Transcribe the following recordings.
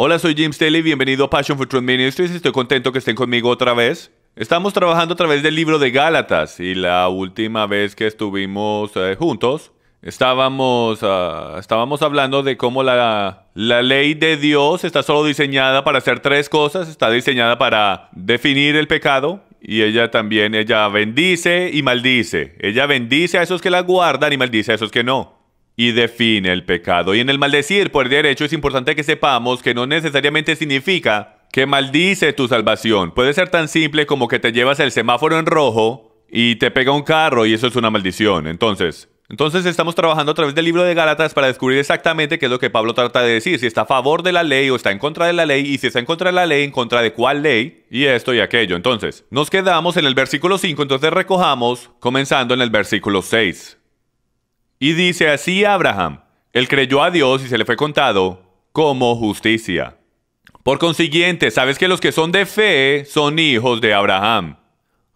Hola, soy Jim Staley, bienvenido a Passion for Truth Ministries, estoy contento que estén conmigo otra vez. Estamos trabajando a través del libro de Gálatas y la última vez que estuvimos eh, juntos estábamos, ah, estábamos hablando de cómo la, la ley de Dios está solo diseñada para hacer tres cosas, está diseñada para definir el pecado, y ella también, ella bendice y maldice. Ella bendice a esos que la guardan y maldice a esos que no y define el pecado. Y en el maldecir por derecho es importante que sepamos que no necesariamente significa que maldice tu salvación. Puede ser tan simple como que te llevas el semáforo en rojo y te pega un carro y eso es una maldición. Entonces, entonces estamos trabajando a través del libro de Gálatas para descubrir exactamente qué es lo que Pablo trata de decir, si está a favor de la ley o está en contra de la ley, y si está en contra de la ley, en contra de cuál ley, y esto y aquello. Entonces, nos quedamos en el versículo 5, entonces recojamos comenzando en el versículo 6. Y dice así Abraham, él creyó a Dios y se le fue contado como justicia. Por consiguiente, sabes que los que son de fe son hijos de Abraham.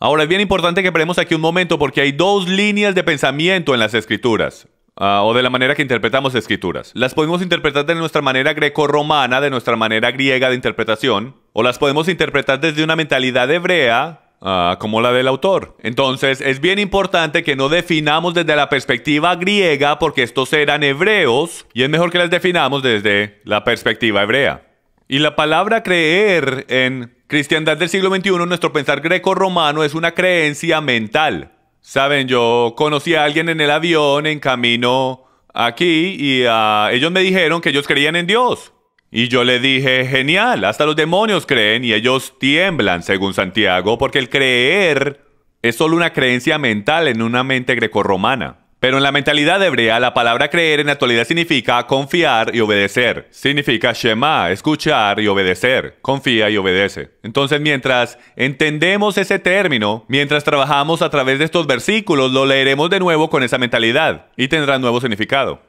Ahora es bien importante que paremos aquí un momento porque hay dos líneas de pensamiento en las escrituras. Ah, o de la manera que interpretamos escrituras. Las podemos interpretar de nuestra manera greco-romana, de nuestra manera griega de interpretación, o las podemos interpretar desde una mentalidad hebrea Ah, como la del autor. Entonces, es bien importante que no definamos desde la perspectiva griega porque estos eran hebreos y es mejor que las definamos desde la perspectiva hebrea. Y la palabra creer en cristiandad del siglo XXI, nuestro pensar greco-romano es una creencia mental. Saben, yo conocí a alguien en el avión en camino aquí y ah, ellos me dijeron que ellos creían en Dios. Y yo le dije, genial, hasta los demonios creen y ellos tiemblan, según Santiago, porque el creer es solo una creencia mental en una mente grecorromana. Pero en la mentalidad hebrea, la palabra creer en la actualidad significa confiar y obedecer. Significa Shema, escuchar y obedecer. Confía y obedece. Entonces, mientras entendemos ese término, mientras trabajamos a través de estos versículos, lo leeremos de nuevo con esa mentalidad y tendrá nuevo significado.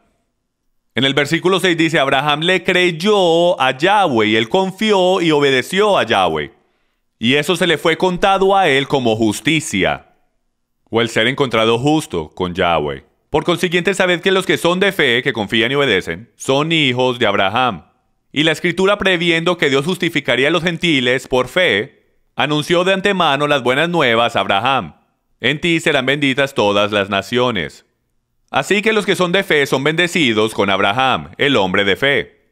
En el versículo 6 dice, Abraham le creyó a Yahweh y él confió y obedeció a Yahweh. Y eso se le fue contado a él como justicia, o el ser encontrado justo con Yahweh. Por consiguiente, sabed que los que son de fe, que confían y obedecen, son hijos de Abraham. Y la escritura previendo que Dios justificaría a los gentiles por fe, anunció de antemano las buenas nuevas a Abraham. En ti serán benditas todas las naciones. Así que los que son de fe son bendecidos con Abraham, el hombre de fe.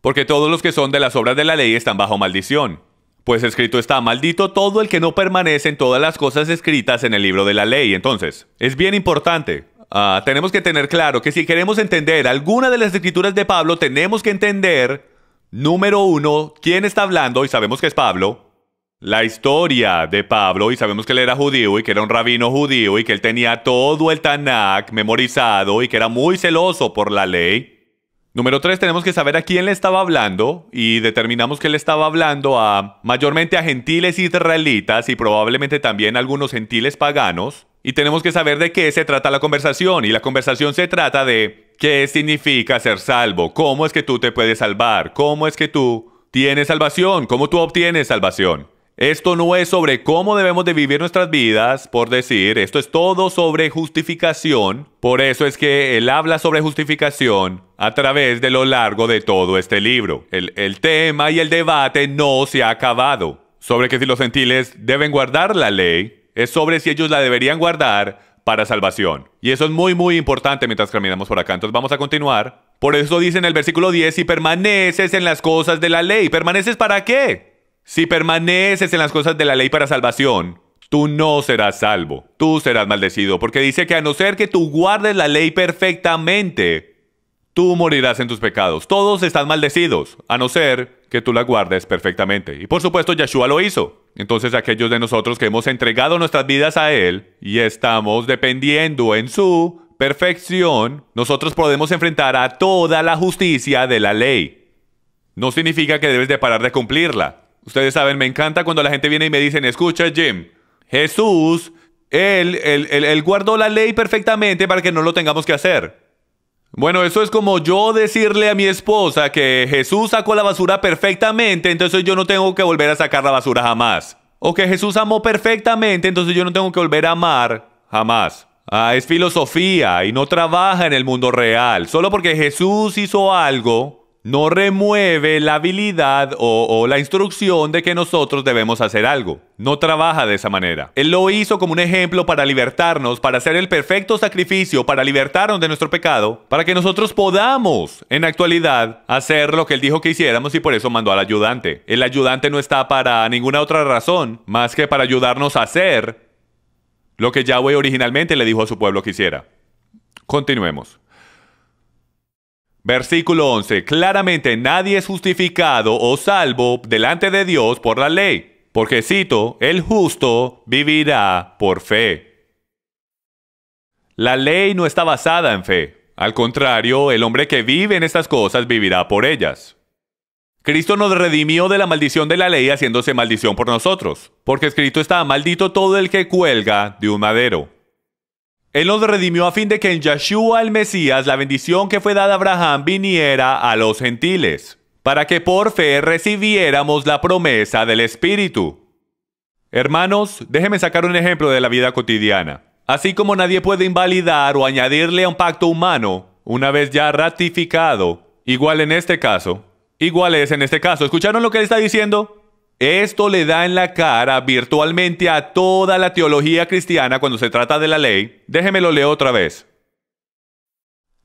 Porque todos los que son de las obras de la ley están bajo maldición. Pues escrito está, maldito todo el que no permanece en todas las cosas escritas en el libro de la ley. Entonces, es bien importante. Ah, tenemos que tener claro que si queremos entender alguna de las escrituras de Pablo, tenemos que entender, número uno, quién está hablando, y sabemos que es Pablo la historia de Pablo y sabemos que él era judío y que era un rabino judío y que él tenía todo el Tanakh memorizado y que era muy celoso por la ley. Número tres, tenemos que saber a quién le estaba hablando y determinamos que le estaba hablando a mayormente a gentiles israelitas y probablemente también a algunos gentiles paganos. Y tenemos que saber de qué se trata la conversación y la conversación se trata de qué significa ser salvo, cómo es que tú te puedes salvar, cómo es que tú tienes salvación, cómo tú obtienes salvación. Esto no es sobre cómo debemos de vivir nuestras vidas, por decir, esto es todo sobre justificación. Por eso es que él habla sobre justificación a través de lo largo de todo este libro. El, el tema y el debate no se ha acabado. Sobre que si los gentiles deben guardar la ley, es sobre si ellos la deberían guardar para salvación. Y eso es muy, muy importante mientras caminamos por acá. Entonces vamos a continuar. Por eso dice en el versículo 10, si permaneces en las cosas de la ley, ¿permaneces para qué? Si permaneces en las cosas de la ley para salvación, tú no serás salvo, tú serás maldecido, porque dice que a no ser que tú guardes la ley perfectamente, tú morirás en tus pecados. Todos están maldecidos, a no ser que tú la guardes perfectamente. Y por supuesto, Yeshua lo hizo. Entonces aquellos de nosotros que hemos entregado nuestras vidas a Él y estamos dependiendo en su perfección, nosotros podemos enfrentar a toda la justicia de la ley. No significa que debes de parar de cumplirla. Ustedes saben, me encanta cuando la gente viene y me dicen, escucha Jim, Jesús, él, guardó la ley perfectamente para que no lo tengamos que hacer. Bueno, eso es como yo decirle a mi esposa que Jesús sacó la basura perfectamente, entonces yo no tengo que volver a sacar la basura jamás. O que Jesús amó perfectamente, entonces yo no tengo que volver a amar jamás. Ah, es filosofía y no trabaja en el mundo real. Solo porque Jesús hizo algo, no remueve la habilidad o, la instrucción de que nosotros debemos hacer algo. No trabaja de esa manera. Él lo hizo como un ejemplo para libertarnos, para hacer el perfecto sacrificio, para libertarnos de nuestro pecado, para que nosotros podamos en actualidad hacer lo que él dijo que hiciéramos y por eso mandó al ayudante. El ayudante no está para ninguna otra razón más que para ayudarnos a hacer lo que Yahweh originalmente le dijo a su pueblo que hiciera. Continuemos. Versículo 11. Claramente nadie es justificado o salvo delante de Dios por la ley, porque cito, el justo vivirá por fe. La ley no está basada en fe. Al contrario, el hombre que vive en estas cosas vivirá por ellas. Cristo nos redimió de la maldición de la ley haciéndose maldición por nosotros, porque escrito está, maldito todo el que cuelga de un madero. Él nos redimió a fin de que en Yeshua el Mesías la bendición que fue dada a Abraham viniera a los gentiles, para que por fe recibiéramos la promesa del Espíritu. Hermanos, déjenme sacar un ejemplo de la vida cotidiana. Así como nadie puede invalidar o añadirle a un pacto humano, una vez ya ratificado, igual en este caso, igual es en este caso. ¿Escucharon lo que está diciendo? Esto le da en la cara virtualmente a toda la teología cristiana cuando se trata de la ley. Déjemelo leo otra vez.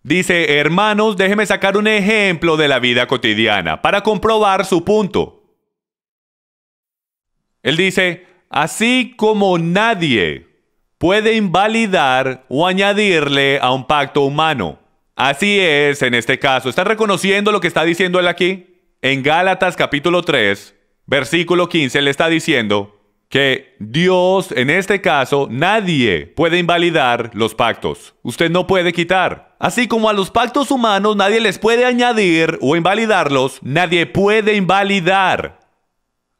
Dice, hermanos, déjeme sacar un ejemplo de la vida cotidiana para comprobar su punto. Él dice, así como nadie puede invalidar o añadirle a un pacto humano. Así es en este caso. ¿Está reconociendo lo que está diciendo él aquí? En Gálatas capítulo 3, versículo 15 le está diciendo que Dios, en este caso, nadie puede invalidar los pactos. Usted no puede quitar. Así como a los pactos humanos nadie les puede añadir o invalidarlos, nadie puede invalidar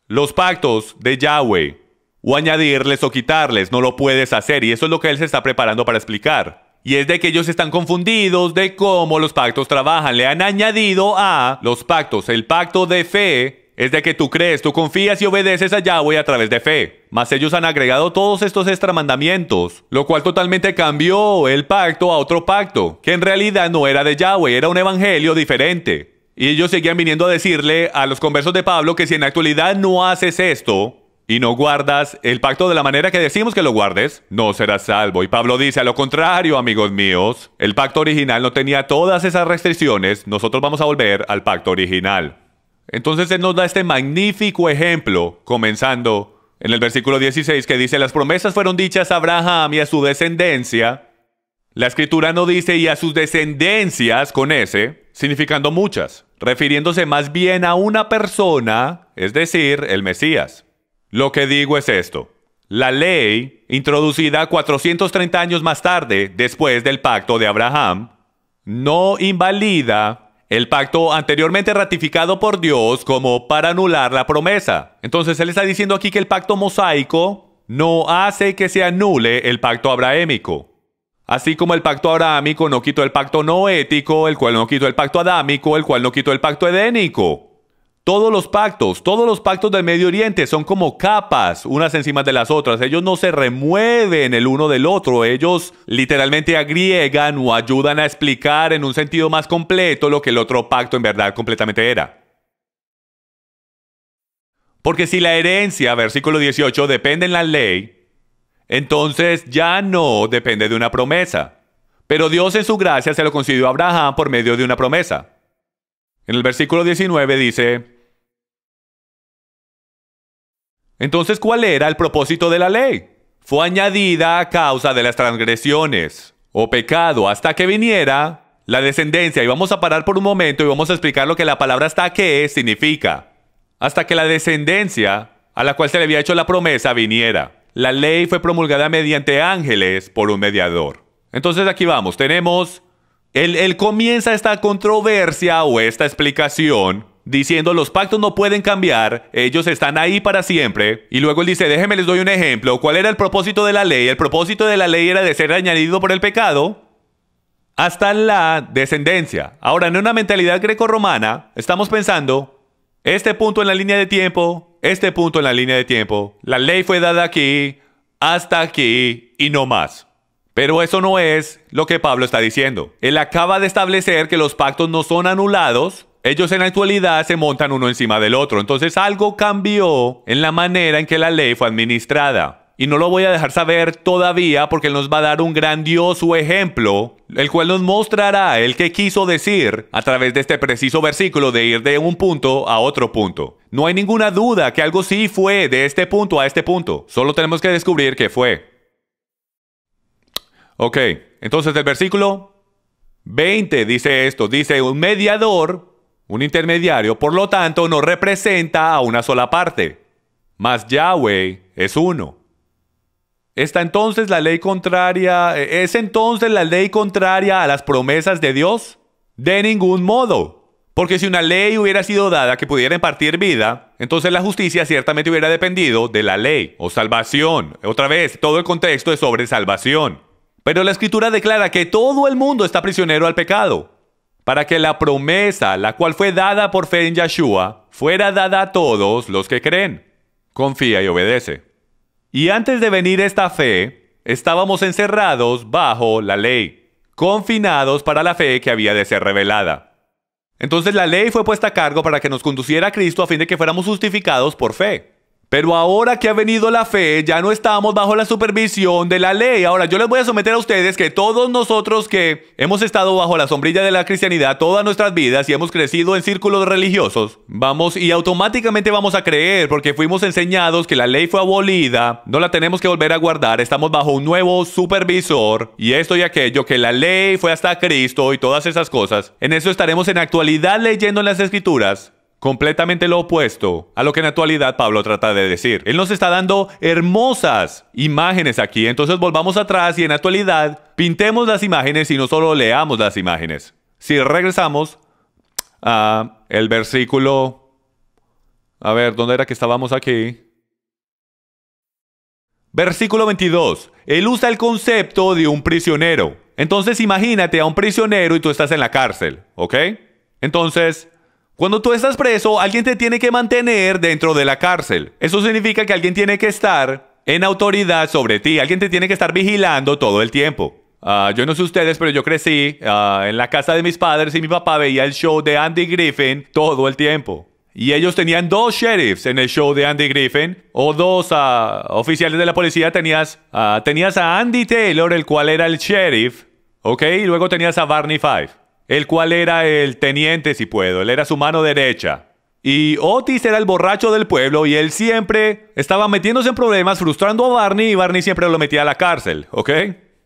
los pactos de Yahweh o añadirles o quitarles. No lo puedes hacer y eso es lo que él se está preparando para explicar. Y es de que ellos están confundidos de cómo los pactos trabajan. Le han añadido a los pactos el pacto de fe es de que tú crees, tú confías y obedeces a Yahweh a través de fe. Mas ellos han agregado todos estos extramandamientos, lo cual totalmente cambió el pacto a otro pacto, que en realidad no era de Yahweh, era un evangelio diferente. Y ellos seguían viniendo a decirle a los conversos de Pablo que si en actualidad no haces esto y no guardas el pacto de la manera que decimos que lo guardes, no serás salvo. Y Pablo dice, a lo contrario, amigos míos, el pacto original no tenía todas esas restricciones, nosotros vamos a volver al pacto original. Entonces Él nos da este magnífico ejemplo, comenzando en el versículo 16, que dice, las promesas fueron dichas a Abraham y a su descendencia. La escritura no dice y a sus descendencias con ese, significando muchas, refiriéndose más bien a una persona, es decir, el Mesías. Lo que digo es esto. La ley, introducida 430 años más tarde, después del pacto de Abraham, no invalida el pacto anteriormente ratificado por Dios como para anular la promesa. Entonces él está diciendo aquí que el pacto mosaico no hace que se anule el pacto abrahémico. Así como el pacto abrahámico no quitó el pacto noético, el cual no quitó el pacto adámico, el cual no quitó el pacto edénico. Todos los pactos, todos los pactos del Medio Oriente son como capas, unas encima de las otras. Ellos no se remueven el uno del otro, ellos literalmente agriegan o ayudan a explicar en un sentido más completo lo que el otro pacto en verdad completamente era. Porque si la herencia, versículo 18, depende en la ley, entonces ya no depende de una promesa. Pero Dios en su gracia se lo concedió a Abraham por medio de una promesa. En el versículo 19 dice, Entonces, ¿cuál era el propósito de la ley? Fue añadida a causa de las transgresiones o pecado hasta que viniera la descendencia. Y vamos a parar por un momento y vamos a explicar lo que la palabra hasta que significa. Hasta que la descendencia a la cual se le había hecho la promesa viniera. La ley fue promulgada mediante ángeles por un mediador. Entonces aquí vamos, tenemos... el comienza esta controversia o esta explicación diciendo los pactos no pueden cambiar, ellos están ahí para siempre. Y luego él dice, déjenme les doy un ejemplo, ¿cuál era el propósito de la ley? El propósito de la ley era de ser añadido por el pecado hasta la descendencia. Ahora, en una mentalidad greco romana estamos pensando, este punto en la línea de tiempo, este punto en la línea de tiempo, la ley fue dada aquí, hasta aquí y no más. Pero eso no es lo que Pablo está diciendo. Él acaba de establecer que los pactos no son anulados, ellos en la actualidad se montan uno encima del otro. Entonces algo cambió en la manera en que la ley fue administrada. Y no lo voy a dejar saber todavía porque él nos va a dar un grandioso ejemplo, el cual nos mostrará el que quiso decir a través de este preciso versículo de ir de un punto a otro punto. No hay ninguna duda que algo sí fue de este punto a este punto, solo tenemos que descubrir qué fue. Ok, entonces el versículo 20 dice esto, dice un mediador un intermediario, por lo tanto, no representa a una sola parte, mas Yahweh es uno. ¿Está entonces la ley contraria? Eh, ¿Es entonces la ley contraria a las promesas de Dios? De ningún modo. Porque si una ley hubiera sido dada que pudiera impartir vida, entonces la justicia ciertamente hubiera dependido de la ley o salvación. Otra vez, todo el contexto es sobre salvación. Pero la escritura declara que todo el mundo está prisionero al pecado para que la promesa, la cual fue dada por fe en Yeshua, fuera dada a todos los que creen. Confía y obedece. Y antes de venir esta fe, estábamos encerrados bajo la ley, confinados para la fe que había de ser revelada. Entonces la ley fue puesta a cargo para que nos conduciera a Cristo a fin de que fuéramos justificados por fe. Pero ahora que ha venido la fe, ya no estamos bajo la supervisión de la ley. Ahora yo les voy a someter a ustedes que todos nosotros que hemos estado bajo la sombrilla de la cristianidad todas nuestras vidas y hemos crecido en círculos religiosos, vamos y automáticamente vamos a creer porque fuimos enseñados que la ley fue abolida, no la tenemos que volver a guardar, estamos bajo un nuevo supervisor y esto y aquello, que la ley fue hasta Cristo y todas esas cosas. En eso estaremos en actualidad leyendo en las escrituras completamente lo opuesto a lo que en actualidad Pablo trata de decir. Él nos está dando hermosas imágenes aquí, entonces volvamos atrás y en actualidad pintemos las imágenes y no solo leamos las imágenes. Si regresamos a el versículo a ver, ¿dónde era que estábamos aquí? Versículo 22. Él usa el concepto de un prisionero. Entonces imagínate a un prisionero y tú estás en la cárcel, ¿ok? Entonces, cuando tú estás preso, alguien te tiene que mantener dentro de la cárcel. Eso significa que alguien tiene que estar en autoridad sobre ti, alguien te tiene que estar vigilando todo el tiempo. Ah, yo no sé ustedes, pero yo crecí ah, en la casa de mis padres y mi papá veía el show de Andy Griffin todo el tiempo. Y ellos tenían dos sheriffs en el show de Andy Griffin, o dos ah, oficiales de la policía. Tenías, tenías a Andy Taylor, el cual era el sheriff, ¿ok? Y luego tenías a Barney Five el cual era el teniente, si puedo, él era su mano derecha. Y Otis era el borracho del pueblo y él siempre estaba metiéndose en problemas, frustrando a Barney y Barney siempre lo metía a la cárcel, ¿ok?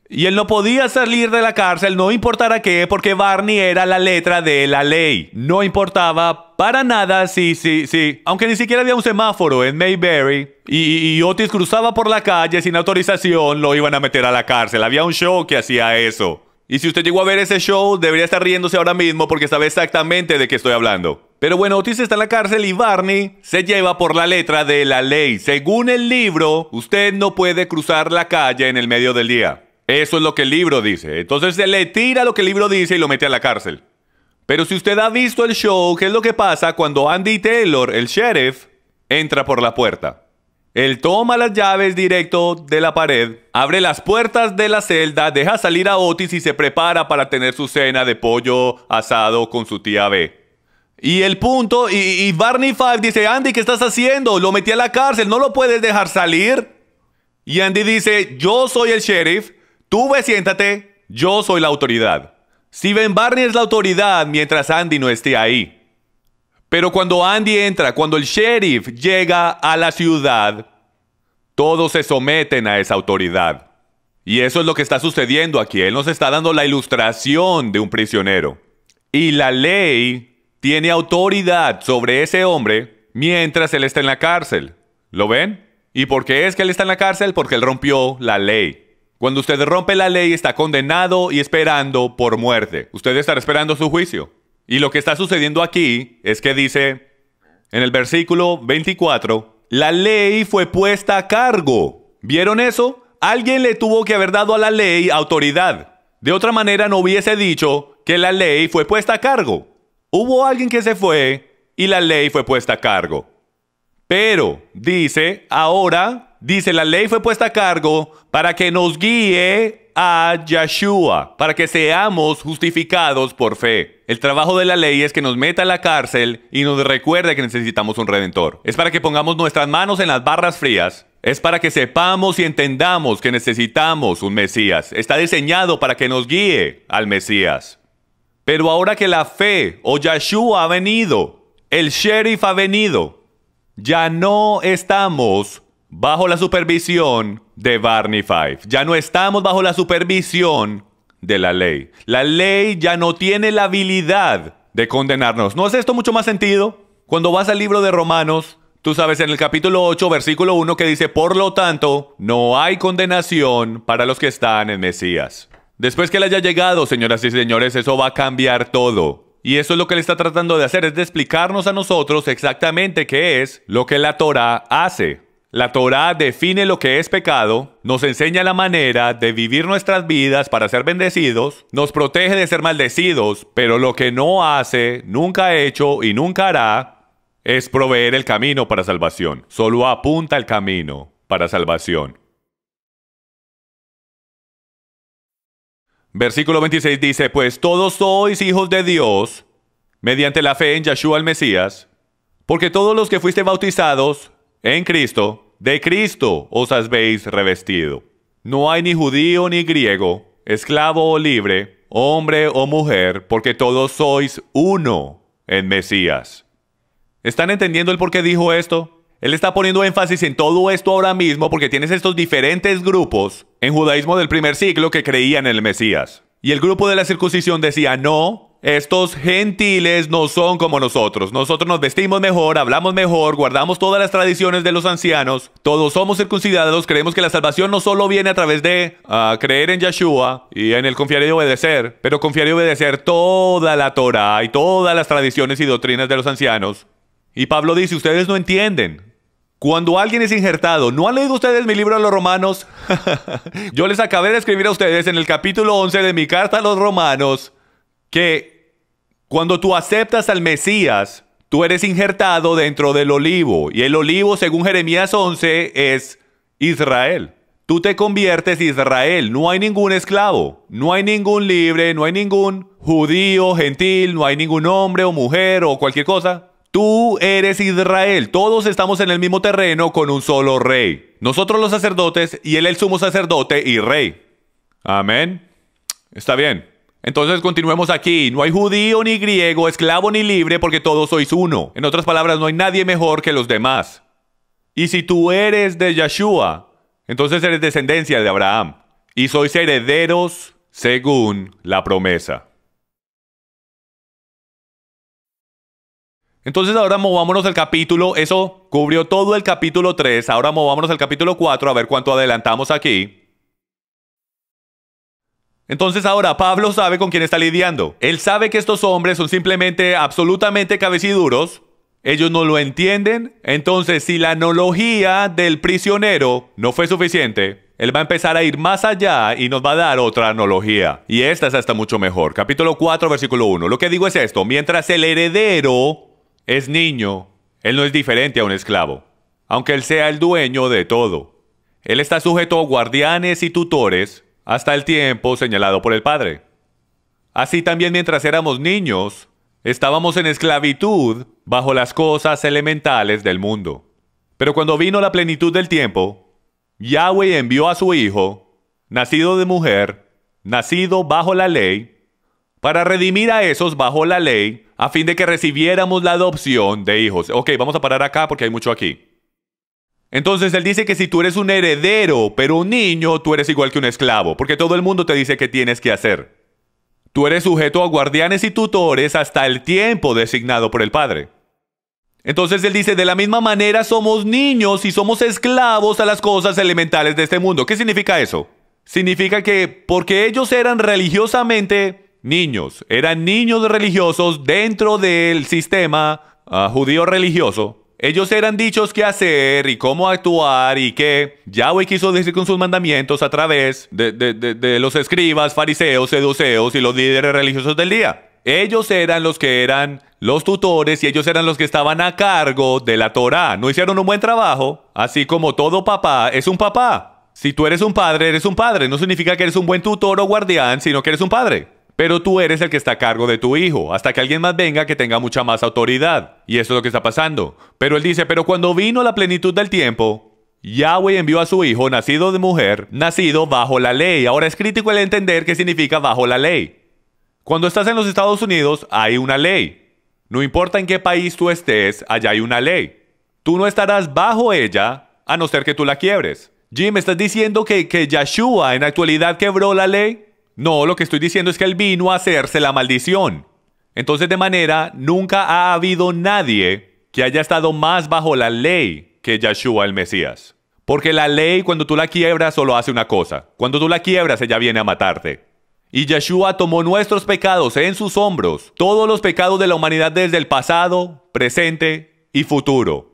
Y él no podía salir de la cárcel, no importara qué, porque Barney era la letra de la ley. No importaba para nada, sí, sí, sí. Aunque ni siquiera había un semáforo en Mayberry y, y, Otis cruzaba por la calle sin autorización, lo iban a meter a la cárcel. Había un show que hacía eso. Y si usted llegó a ver ese show, debería estar riéndose ahora mismo porque sabe exactamente de qué estoy hablando. Pero bueno, Otis está en la cárcel y Barney se lleva por la letra de la ley. Según el libro, usted no puede cruzar la calle en el medio del día. Eso es lo que el libro dice. Entonces se le tira lo que el libro dice y lo mete a la cárcel. Pero si usted ha visto el show, ¿qué es lo que pasa cuando Andy Taylor, el sheriff, entra por la puerta? Él toma las llaves directo de la pared, abre las puertas de la celda, deja salir a Otis y se prepara para tener su cena de pollo asado con su tía B. Y el punto, y, Barney Five dice, Andy, ¿qué estás haciendo? Lo metí a la cárcel, no lo puedes dejar salir. Y Andy dice, yo soy el sheriff, tú ve, siéntate, yo soy la autoridad. Si Steven Barney es la autoridad mientras Andy no esté ahí. Pero cuando Andy entra, cuando el sheriff llega a la ciudad, todos se someten a esa autoridad. Y eso es lo que está sucediendo aquí. Él nos está dando la ilustración de un prisionero. Y la ley tiene autoridad sobre ese hombre mientras él está en la cárcel. ¿Lo ven? ¿Y por qué es que él está en la cárcel? Porque él rompió la ley. Cuando usted rompe la ley está condenado y esperando por muerte. Usted está esperando su juicio. Y lo que está sucediendo aquí es que dice en el versículo 24, la ley fue puesta a cargo. ¿Vieron eso? Alguien le tuvo que haber dado a la ley autoridad. De otra manera no hubiese dicho que la ley fue puesta a cargo. Hubo alguien que se fue y la ley fue puesta a cargo. Pero, dice, ahora, dice, la ley fue puesta a cargo para que nos guíe a Yeshua para que seamos justificados por fe. El trabajo de la ley es que nos meta a la cárcel y nos recuerde que necesitamos un redentor. Es para que pongamos nuestras manos en las barras frías es para que sepamos y entendamos que necesitamos un Mesías. Está diseñado para que nos guíe al Mesías. Pero ahora que la fe o Yeshua ha venido, el sheriff ha venido, ya no estamos bajo la supervisión de Barney Fife. Ya no estamos bajo la supervisión de la ley. La ley ya no tiene la habilidad de condenarnos. ¿No hace esto mucho más sentido? Cuando vas al libro de Romanos, tú sabes en el capítulo 8, versículo 1 que dice, por lo tanto, no hay condenación para los que están en Mesías. Después que él haya llegado, señoras y señores, eso va a cambiar todo. Y eso es lo que él está tratando de hacer, es de explicarnos a nosotros exactamente qué es lo que la Torah hace. La Torá define lo que es pecado, nos enseña la manera de vivir nuestras vidas para ser bendecidos, nos protege de ser maldecidos, pero lo que no hace, nunca ha hecho y nunca hará es proveer el camino para salvación. Solo apunta el camino para salvación. Versículo 26 dice, pues todos sois hijos de Dios mediante la fe en Yeshua el Mesías, porque todos los que fuiste bautizados en Cristo, de Cristo os habéis revestido. No hay ni judío ni griego, esclavo o libre, hombre o mujer, porque todos sois uno en Mesías. ¿Están entendiendo el por qué dijo esto? Él está poniendo énfasis en todo esto ahora mismo porque tienes estos diferentes grupos en judaísmo del primer siglo que creían en el Mesías. Y el grupo de la circuncisión decía, no, estos gentiles no son como nosotros. Nosotros nos vestimos mejor, hablamos mejor, guardamos todas las tradiciones de los ancianos. Todos somos circuncidados, creemos que la salvación no solo viene a través de creer en Yeshua y en el confiar y obedecer, pero confiar y obedecer toda la Torah y todas las tradiciones y doctrinas de los ancianos. Y Pablo dice, ustedes no entienden. Cuando alguien es injertado, ¿no han leído ustedes mi libro a los romanos? Yo les acabé de escribir a ustedes en el capítulo 11 de mi carta a los romanos que cuando tú aceptas al Mesías, tú eres injertado dentro del olivo. Y el olivo, según Jeremías 11, es Israel. Tú te conviertes Israel. No hay ningún esclavo, no hay ningún libre, no hay ningún judío, gentil, no hay ningún hombre o mujer o cualquier cosa. Tú eres Israel. Todos estamos en el mismo terreno con un solo rey. Nosotros los sacerdotes y él el sumo sacerdote y rey. Amén. Está bien. Entonces continuemos aquí. No hay judío ni griego, esclavo ni libre, porque todos sois uno. En otras palabras, no hay nadie mejor que los demás. Y si tú eres de Yeshua, entonces eres descendencia de Abraham. Y sois herederos según la promesa. Entonces ahora movámonos al capítulo, eso cubrió todo el capítulo 3, ahora movámonos al capítulo 4 a ver cuánto adelantamos aquí. Entonces ahora Pablo sabe con quién está lidiando. Él sabe que estos hombres son simplemente absolutamente cabeciduros. Ellos no lo entienden. Entonces si la analogía del prisionero no fue suficiente, él va a empezar a ir más allá y nos va a dar otra analogía. Y esta es hasta mucho mejor. Capítulo 4, versículo 1. Lo que digo es esto. Mientras el heredero es niño, él no es diferente a un esclavo. Aunque él sea el dueño de todo. Él está sujeto a guardianes y tutores hasta el tiempo señalado por el Padre. Así también mientras éramos niños, estábamos en esclavitud bajo las cosas elementales del mundo. Pero cuando vino la plenitud del tiempo, Yahweh envió a su Hijo, nacido de mujer, nacido bajo la ley, para redimir a esos bajo la ley, a fin de que recibiéramos la adopción de hijos. Ok, vamos a parar acá porque hay mucho aquí. Entonces él dice que si tú eres un heredero, pero un niño, tú eres igual que un esclavo, porque todo el mundo te dice qué tienes que hacer. Tú eres sujeto a guardianes y tutores hasta el tiempo designado por el Padre. Entonces él dice, de la misma manera somos niños y somos esclavos a las cosas elementales de este mundo. ¿Qué significa eso? Significa que porque ellos eran religiosamente niños, eran niños religiosos dentro del sistema ah, judío religioso, ellos eran dichos qué hacer y cómo actuar y qué. Yahweh quiso decir con sus mandamientos a través de, de los escribas, fariseos, seduceos y los líderes religiosos del día. Ellos eran los que eran los tutores y ellos eran los que estaban a cargo de la Torá. No hicieron un buen trabajo, así como todo papá es un papá. Si tú eres un padre, eres un padre. No significa que eres un buen tutor o guardián, sino que eres un padre. Pero tú eres el que está a cargo de tu hijo, hasta que alguien más venga que tenga mucha más autoridad. Y eso es lo que está pasando. Pero él dice, pero cuando vino la plenitud del tiempo, Yahweh envió a su hijo, nacido de mujer, nacido bajo la ley. Ahora es crítico el entender qué significa bajo la ley. Cuando estás en los Estados Unidos, hay una ley. No importa en qué país tú estés, allá hay una ley. Tú no estarás bajo ella, a no ser que tú la quiebres. Jim, ¿estás diciendo que, que Yeshua en la actualidad quebró la ley? No, lo que estoy diciendo es que él vino a hacerse la maldición. Entonces, de manera, nunca ha habido nadie que haya estado más bajo la ley que Yeshua el Mesías. Porque la ley, cuando tú la quiebras, solo hace una cosa. Cuando tú la quiebras, ella viene a matarte. Y Yeshua tomó nuestros pecados en sus hombros, todos los pecados de la humanidad desde el pasado, presente y futuro.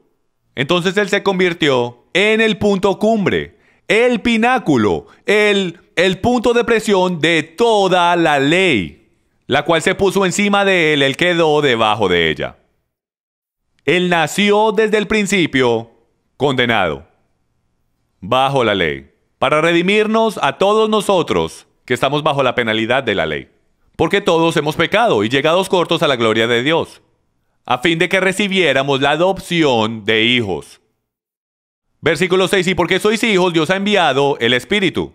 Entonces Él se convirtió en el punto cumbre, el pináculo, el el punto de presión de toda la ley, la cual se puso encima de él, él quedó debajo de ella. Él nació desde el principio condenado, bajo la ley, para redimirnos a todos nosotros que estamos bajo la penalidad de la ley, porque todos hemos pecado y llegados cortos a la gloria de Dios, a fin de que recibiéramos la adopción de hijos. Versículo 6, y porque sois hijos, Dios ha enviado el Espíritu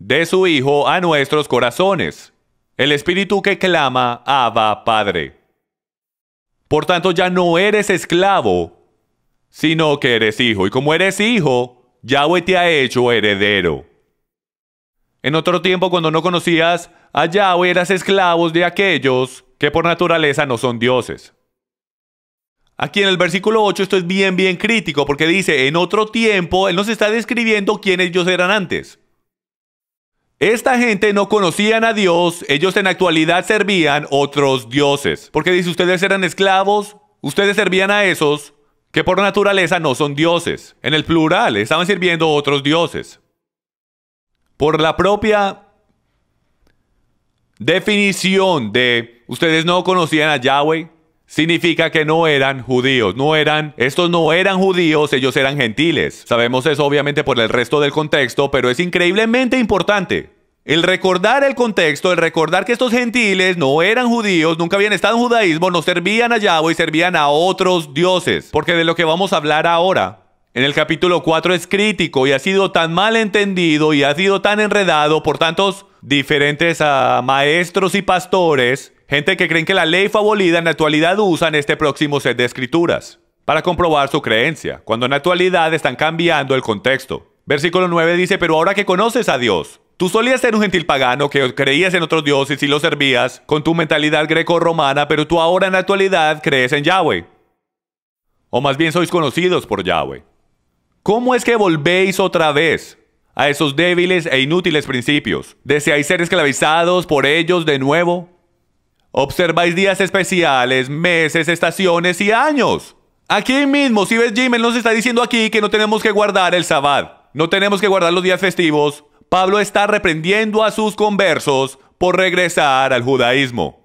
de su Hijo a nuestros corazones, el Espíritu que clama, Abba Padre. Por tanto, ya no eres esclavo, sino que eres hijo, y como eres hijo, Yahweh te ha hecho heredero. En otro tiempo, cuando no conocías a Yahweh, eras esclavos de aquellos que por naturaleza no son dioses. Aquí en el versículo 8 esto es bien, bien crítico porque dice, en otro tiempo, Él nos está describiendo quiénes ellos eran antes. Esta gente no conocían a Dios, ellos en actualidad servían otros dioses. Porque dice, ustedes eran esclavos, ustedes servían a esos que por naturaleza no son dioses. En el plural, estaban sirviendo otros dioses. Por la propia definición de ustedes no conocían a Yahweh, significa que no eran judíos, no eran, estos no eran judíos, ellos eran gentiles. Sabemos eso obviamente por el resto del contexto, pero es increíblemente importante. El recordar el contexto, el recordar que estos gentiles no eran judíos, nunca habían estado en judaísmo, no servían a Yahweh y servían a otros dioses. Porque de lo que vamos a hablar ahora, en el capítulo 4 es crítico y ha sido tan mal entendido y ha sido tan enredado por tantos diferentes ah, maestros y pastores Gente que creen que la ley fue abolida en la actualidad usan este próximo set de escrituras para comprobar su creencia, cuando en la actualidad están cambiando el contexto. Versículo 9 dice, pero ahora que conoces a Dios, tú solías ser un gentil pagano que creías en otros dioses y los servías con tu mentalidad greco-romana, pero tú ahora en la actualidad crees en Yahweh. O más bien sois conocidos por Yahweh. ¿Cómo es que volvéis otra vez a esos débiles e inútiles principios? ¿Deseáis ser esclavizados por ellos de nuevo? Observáis días especiales, meses, estaciones y años. Aquí mismo, si ves, Jim, nos está diciendo aquí que no tenemos que guardar el sabbat. No tenemos que guardar los días festivos. Pablo está reprendiendo a sus conversos por regresar al judaísmo.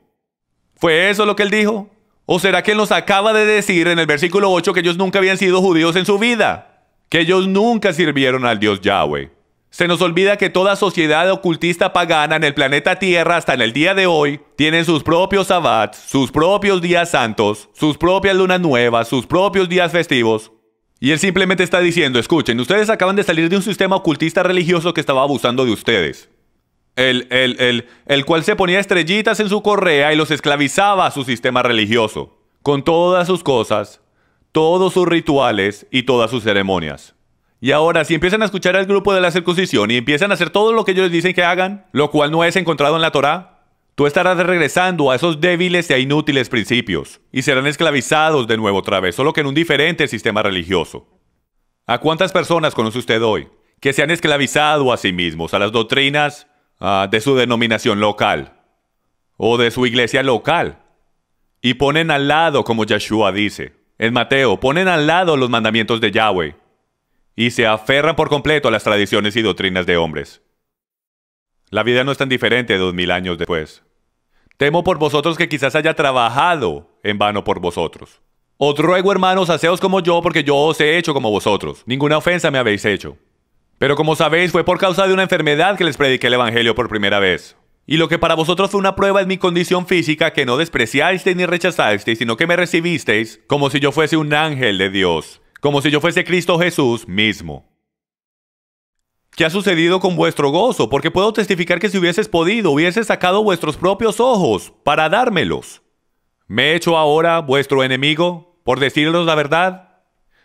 ¿Fue eso lo que él dijo? ¿O será que él nos acaba de decir en el versículo 8 que ellos nunca habían sido judíos en su vida? Que ellos nunca sirvieron al Dios Yahweh. Se nos olvida que toda sociedad ocultista pagana en el planeta Tierra hasta en el día de hoy tienen sus propios sabbats, sus propios días santos, sus propias lunas nuevas, sus propios días festivos. Y él simplemente está diciendo, escuchen, ustedes acaban de salir de un sistema ocultista religioso que estaba abusando de ustedes. El, el, el, el cual se ponía estrellitas en su correa y los esclavizaba a su sistema religioso, con todas sus cosas, todos sus rituales y todas sus ceremonias. Y ahora, si empiezan a escuchar al grupo de la circuncisión y empiezan a hacer todo lo que ellos dicen que hagan, lo cual no es encontrado en la Torá, tú estarás regresando a esos débiles e inútiles principios y serán esclavizados de nuevo otra vez, solo que en un diferente sistema religioso. ¿A cuántas personas conoce usted hoy que se han esclavizado a sí mismos, a las doctrinas ah, de su denominación local o de su iglesia local? Y ponen al lado, como Yeshua dice en Mateo, ponen al lado los mandamientos de Yahweh y se aferran por completo a las tradiciones y doctrinas de hombres. La vida no es tan diferente dos mil años después. Temo por vosotros que quizás haya trabajado en vano por vosotros. Os ruego, hermanos, haceos como yo, porque yo os he hecho como vosotros. Ninguna ofensa me habéis hecho. Pero como sabéis, fue por causa de una enfermedad que les prediqué el Evangelio por primera vez. Y lo que para vosotros fue una prueba es mi condición física que no despreciasteis ni rechazasteis, sino que me recibisteis como si yo fuese un ángel de Dios como si yo fuese Cristo Jesús mismo. ¿Qué ha sucedido con vuestro gozo? Porque puedo testificar que si hubieses podido, hubieses sacado vuestros propios ojos para dármelos. ¿Me he hecho ahora vuestro enemigo, por decirles la verdad?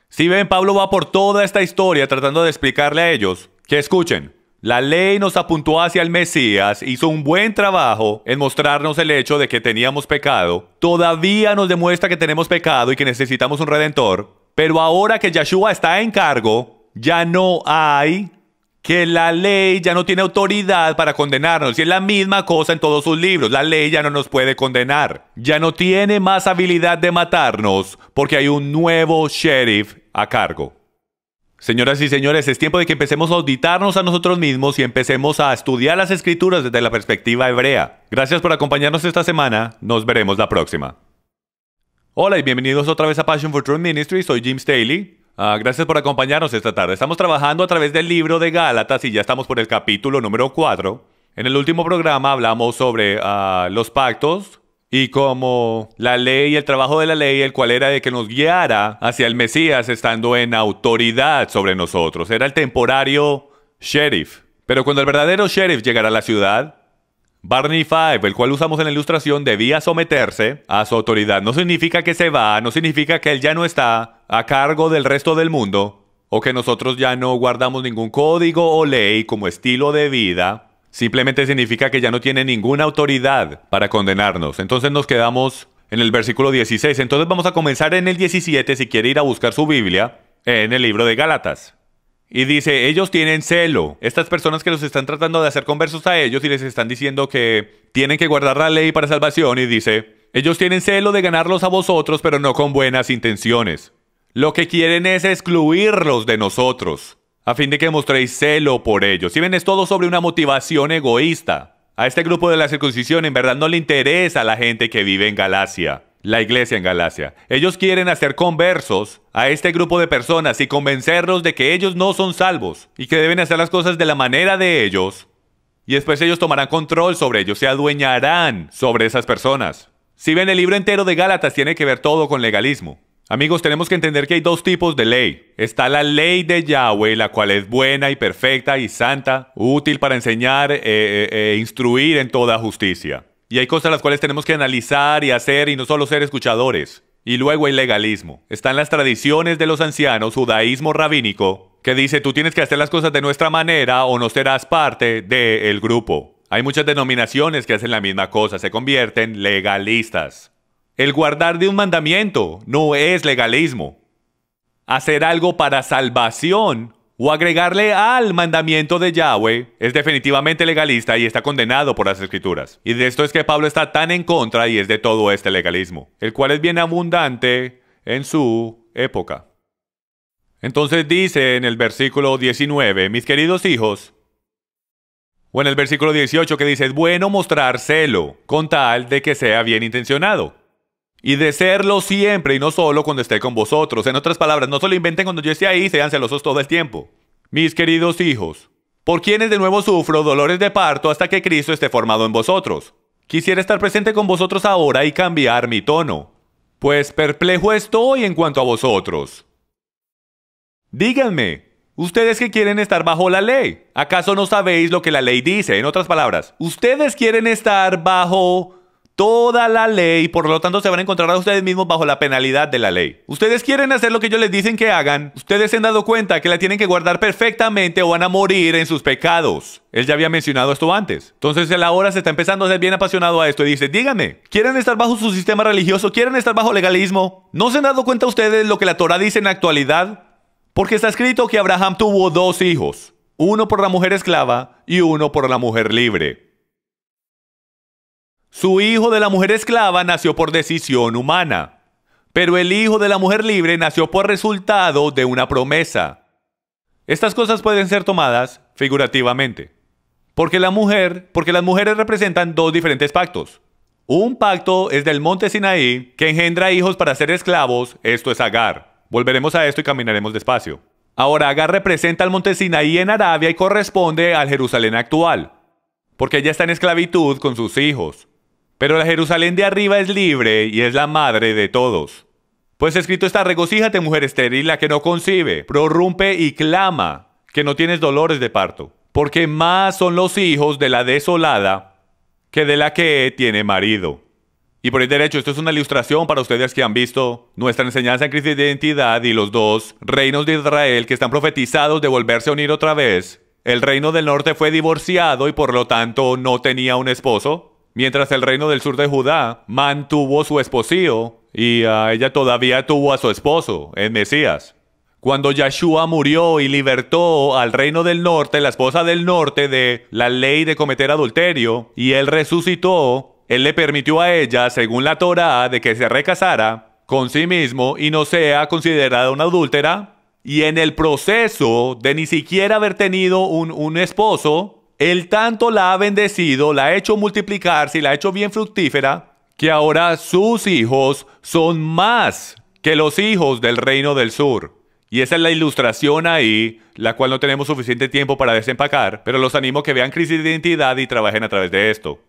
Si ven, Pablo va por toda esta historia tratando de explicarle a ellos que escuchen, la ley nos apuntó hacia el Mesías, hizo un buen trabajo en mostrarnos el hecho de que teníamos pecado, todavía nos demuestra que tenemos pecado y que necesitamos un redentor, pero ahora que Yeshua está en cargo, ya no hay que la ley ya no tiene autoridad para condenarnos. Y es la misma cosa en todos sus libros. La ley ya no nos puede condenar. Ya no tiene más habilidad de matarnos porque hay un nuevo sheriff a cargo. Señoras y señores, es tiempo de que empecemos a auditarnos a nosotros mismos y empecemos a estudiar las escrituras desde la perspectiva hebrea. Gracias por acompañarnos esta semana. Nos veremos la próxima. Hola y bienvenidos otra vez a Passion for Truth Ministry. Soy Jim Staley. Ah, gracias por acompañarnos esta tarde. Estamos trabajando a través del libro de Gálatas y ya estamos por el capítulo número 4. En el último programa hablamos sobre ah, los pactos y como la ley, el trabajo de la ley, el cual era de que nos guiara hacia el Mesías estando en autoridad sobre nosotros. Era el temporario sheriff. Pero cuando el verdadero sheriff llegara a la ciudad, Barney Five, el cual usamos en la ilustración, debía someterse a su autoridad. No significa que se va, no significa que él ya no está a cargo del resto del mundo, o que nosotros ya no guardamos ningún código o ley como estilo de vida. Simplemente significa que ya no tiene ninguna autoridad para condenarnos. Entonces nos quedamos en el versículo 16. Entonces vamos a comenzar en el 17, si quiere ir a buscar su Biblia, en el libro de Gálatas. Y dice, ellos tienen celo. Estas personas que los están tratando de hacer conversos a ellos y les están diciendo que tienen que guardar la ley para salvación. Y dice, ellos tienen celo de ganarlos a vosotros, pero no con buenas intenciones. Lo que quieren es excluirlos de nosotros, a fin de que mostréis celo por ellos. Si ven, es todo sobre una motivación egoísta. A este grupo de la circuncisión en verdad no le interesa a la gente que vive en Galacia la iglesia en Galacia. Ellos quieren hacer conversos a este grupo de personas y convencerlos de que ellos no son salvos y que deben hacer las cosas de la manera de ellos. Y después ellos tomarán control sobre ellos, se adueñarán sobre esas personas. Si ven el libro entero de Gálatas, tiene que ver todo con legalismo. Amigos, tenemos que entender que hay dos tipos de ley. Está la ley de Yahweh, la cual es buena y perfecta y santa, útil para enseñar e instruir en toda justicia. Y hay cosas las cuales tenemos que analizar y hacer y no solo ser escuchadores. Y luego el legalismo. Están las tradiciones de los ancianos, judaísmo rabínico, que dice tú tienes que hacer las cosas de nuestra manera o no serás parte del grupo. Hay muchas denominaciones que hacen la misma cosa, se convierten legalistas. El guardar de un mandamiento no es legalismo. Hacer algo para salvación o agregarle al mandamiento de Yahweh es definitivamente legalista y está condenado por las escrituras. Y de esto es que Pablo está tan en contra y es de todo este legalismo, el cual es bien abundante en su época. Entonces dice en el versículo 19, mis queridos hijos, o en el versículo 18 que dice, es bueno mostrar celo con tal de que sea bien intencionado y de serlo siempre y no solo cuando esté con vosotros. En otras palabras, no se lo inventen cuando yo esté ahí, sean celosos todo el tiempo. Mis queridos hijos, por quienes de nuevo sufro dolores de parto hasta que Cristo esté formado en vosotros. Quisiera estar presente con vosotros ahora y cambiar mi tono. Pues perplejo estoy en cuanto a vosotros. Díganme, ustedes que quieren estar bajo la ley, ¿acaso no sabéis lo que la ley dice? En otras palabras, ustedes quieren estar bajo toda la ley, por lo tanto se van a encontrar a ustedes mismos bajo la penalidad de la ley. Ustedes quieren hacer lo que ellos les dicen que hagan, ustedes se han dado cuenta que la tienen que guardar perfectamente o van a morir en sus pecados. Él ya había mencionado esto antes. Entonces él ahora se está empezando a ser bien apasionado a esto y dice, dígame, ¿quieren estar bajo su sistema religioso? ¿Quieren estar bajo legalismo? ¿No se han dado cuenta ustedes lo que la Torah dice en la actualidad? Porque está escrito que Abraham tuvo dos hijos, uno por la mujer esclava y uno por la mujer libre. Su hijo de la mujer esclava nació por decisión humana, pero el hijo de la mujer libre nació por resultado de una promesa. Estas cosas pueden ser tomadas figurativamente, porque la mujer, porque las mujeres representan dos diferentes pactos. Un pacto es del monte Sinaí que engendra hijos para ser esclavos, esto es Agar. Volveremos a esto y caminaremos despacio. Ahora Agar representa al monte Sinaí en Arabia y corresponde al Jerusalén actual, porque ella está en esclavitud con sus hijos. Pero la Jerusalén de arriba es libre y es la madre de todos. Pues escrito está, regocíjate mujer estéril, la que no concibe, prorrumpe y clama, que no tienes dolores de parto, porque más son los hijos de la desolada que de la que tiene marido. Y por el derecho, esto es una ilustración para ustedes que han visto nuestra enseñanza en crisis de identidad y los dos reinos de Israel que están profetizados de volverse a unir otra vez. El reino del norte fue divorciado y por lo tanto no tenía un esposo, mientras el reino del sur de Judá mantuvo su esposío y a ah, ella todavía tuvo a su esposo, el Mesías. Cuando Yahshua murió y libertó al reino del norte, la esposa del norte, de la ley de cometer adulterio, y él resucitó, él le permitió a ella, según la Torá, de que se recasara con sí mismo y no sea considerada una adúltera, y en el proceso de ni siquiera haber tenido un, un esposo, el tanto la ha bendecido, la ha hecho multiplicarse y la ha hecho bien fructífera, que ahora sus hijos son más que los hijos del reino del sur. Y esa es la ilustración ahí, la cual no tenemos suficiente tiempo para desempacar, pero los animo a que vean crisis de identidad y trabajen a través de esto.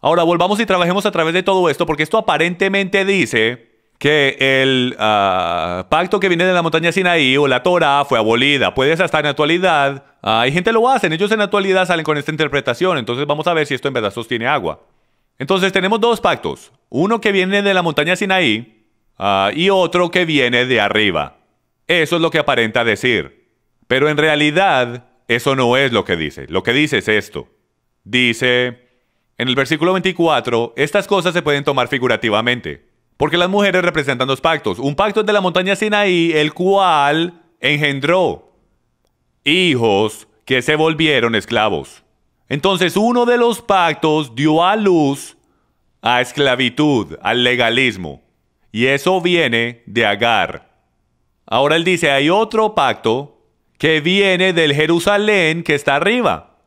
Ahora volvamos y trabajemos a través de todo esto, porque esto aparentemente dice que el ah, pacto que viene de la montaña Sinaí o la Torah fue abolida. Puedes hasta en la actualidad, ah, hay gente lo hacen, ellos en la actualidad salen con esta interpretación, entonces vamos a ver si esto en verdad sostiene agua. Entonces tenemos dos pactos, uno que viene de la montaña Sinaí ah, y otro que viene de arriba. Eso es lo que aparenta decir. Pero en realidad eso no es lo que dice, lo que dice es esto. Dice, en el versículo 24, estas cosas se pueden tomar figurativamente. Porque las mujeres representan dos pactos. Un pacto es de la montaña Sinaí, el cual engendró hijos que se volvieron esclavos. Entonces uno de los pactos dio a luz a esclavitud, al legalismo. Y eso viene de Agar. Ahora él dice, hay otro pacto que viene del Jerusalén que está arriba,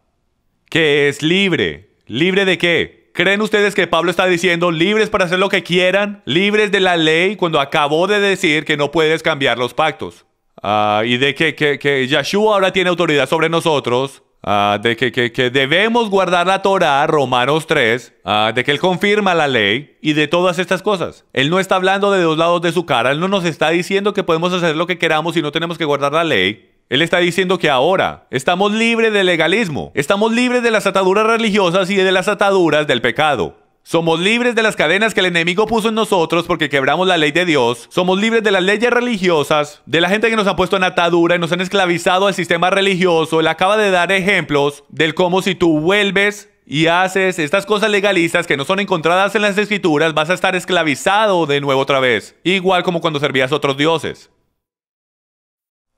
que es libre. ¿Libre de qué? ¿Creen ustedes que Pablo está diciendo libres para hacer lo que quieran, libres de la ley, cuando acabó de decir que no puedes cambiar los pactos? Ah, y de que, que, Yeshua ahora tiene autoridad sobre nosotros, ah, de que, debemos guardar la Torah, Romanos 3, ah, de que Él confirma la ley y de todas estas cosas. Él no está hablando de dos lados de su cara, Él no nos está diciendo que podemos hacer lo que queramos y no tenemos que guardar la ley. Él está diciendo que ahora estamos libres del legalismo, estamos libres de las ataduras religiosas y de las ataduras del pecado. Somos libres de las cadenas que el enemigo puso en nosotros porque quebramos la ley de Dios. Somos libres de las leyes religiosas, de la gente que nos ha puesto en atadura y nos han esclavizado al sistema religioso. Él acaba de dar ejemplos del cómo si tú vuelves y haces estas cosas legalistas que no son encontradas en las escrituras, vas a estar esclavizado de nuevo otra vez. Igual como cuando servías a otros dioses